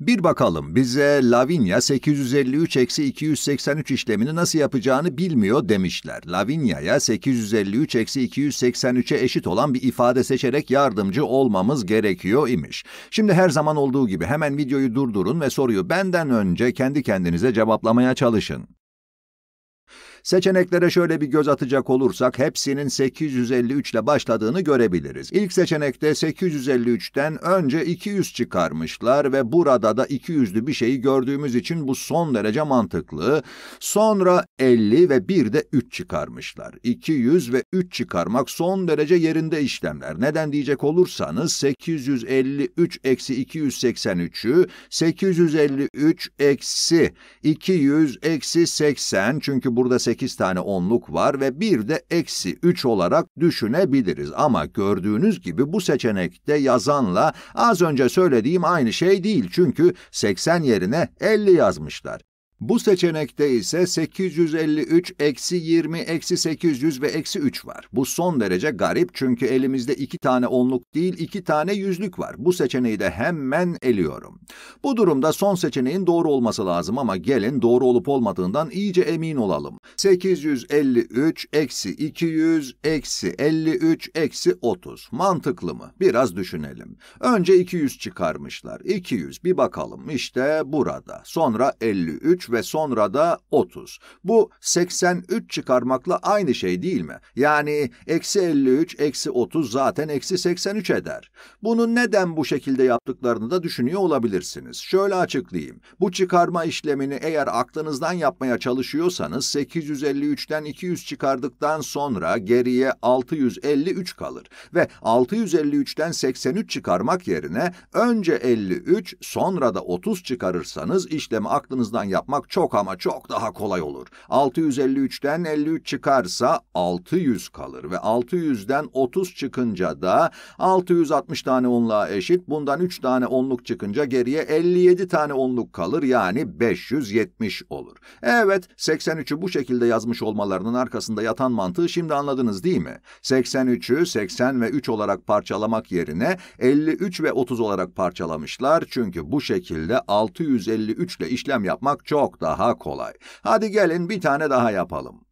Bir bakalım bize Lavinia 853-283 işlemini nasıl yapacağını bilmiyor demişler. Lavinia'ya 853-283'e eşit olan bir ifade seçerek yardımcı olmamız gerekiyor imiş. Şimdi her zaman olduğu gibi hemen videoyu durdurun ve soruyu benden önce kendi kendinize cevaplamaya çalışın. Seçeneklere şöyle bir göz atacak olursak hepsinin 853 ile başladığını görebiliriz. İlk seçenekte 853'ten önce 200 çıkarmışlar ve burada da 200'lü bir şeyi gördüğümüz için bu son derece mantıklı. Sonra 50 ve bir de 3 çıkarmışlar. 200 ve 3 çıkarmak son derece yerinde işlemler. Neden diyecek olursanız 853 eksi 283'ü 853 eksi 200 eksi 80 çünkü burada 8 8 tane onluk var ve bir de eksi 3 olarak düşünebiliriz. Ama gördüğünüz gibi bu seçenekte yazanla az önce söylediğim aynı şey değil. Çünkü 80 yerine 50 yazmışlar. Bu seçenekte ise 853 eksi 20 eksi 800 ve eksi 3 var. Bu son derece garip çünkü elimizde iki tane onluk değil iki tane yüzlük var. Bu seçeneği de hemen eliyorum. Bu durumda son seçeneğin doğru olması lazım ama gelin doğru olup olmadığından iyice emin olalım. 853 eksi 200 eksi 53 eksi 30. Mantıklı mı? Biraz düşünelim. Önce 200 çıkarmışlar. 200 bir bakalım işte burada. Sonra 53 ve ve sonra da 30. Bu 83 çıkarmakla aynı şey değil mi? Yani eksi 53, eksi 30 zaten eksi 83 eder. Bunu neden bu şekilde yaptıklarını da düşünüyor olabilirsiniz. Şöyle açıklayayım. Bu çıkarma işlemini eğer aklınızdan yapmaya çalışıyorsanız 853'ten 200 çıkardıktan sonra geriye 653 kalır ve 653'ten 83 çıkarmak yerine önce 53 sonra da 30 çıkarırsanız işlemi aklınızdan yapmak yapmak çok ama çok daha kolay olur. 653'ten 53 çıkarsa 600 kalır ve 600'den 30 çıkınca da 660 tane onluğa eşit. Bundan 3 tane onluk çıkınca geriye 57 tane onluk kalır yani 570 olur. Evet 83'ü bu şekilde yazmış olmalarının arkasında yatan mantığı şimdi anladınız değil mi? 83'ü 80 ve 3 olarak parçalamak yerine 53 ve 30 olarak parçalamışlar. Çünkü bu şekilde 653 ile işlem yapmak çok çok daha kolay. Hadi gelin bir tane daha yapalım.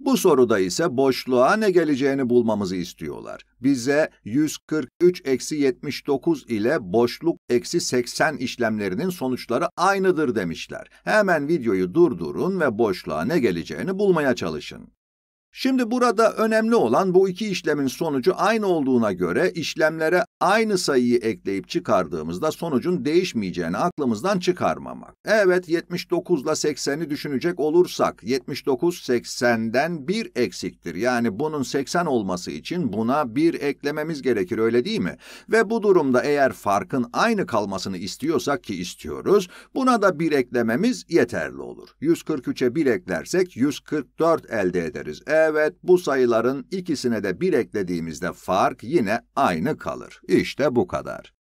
Bu soruda ise boşluğa ne geleceğini bulmamızı istiyorlar. Bize 143 eksi 79 ile boşluk eksi 80 işlemlerinin sonuçları aynıdır demişler. Hemen videoyu durdurun ve boşluğa ne geleceğini bulmaya çalışın. Şimdi burada önemli olan bu iki işlemin sonucu aynı olduğuna göre işlemlere aynı sayıyı ekleyip çıkardığımızda sonucun değişmeyeceğini aklımızdan çıkarmamak. Evet 79 ile 80'i düşünecek olursak 79 80'den 1 eksiktir. Yani bunun 80 olması için buna 1 eklememiz gerekir öyle değil mi? Ve bu durumda eğer farkın aynı kalmasını istiyorsak ki istiyoruz buna da 1 eklememiz yeterli olur. 143'e 1 eklersek 144 elde ederiz. Evet Evet, bu sayıların ikisine de bir eklediğimizde fark yine aynı kalır. İşte bu kadar.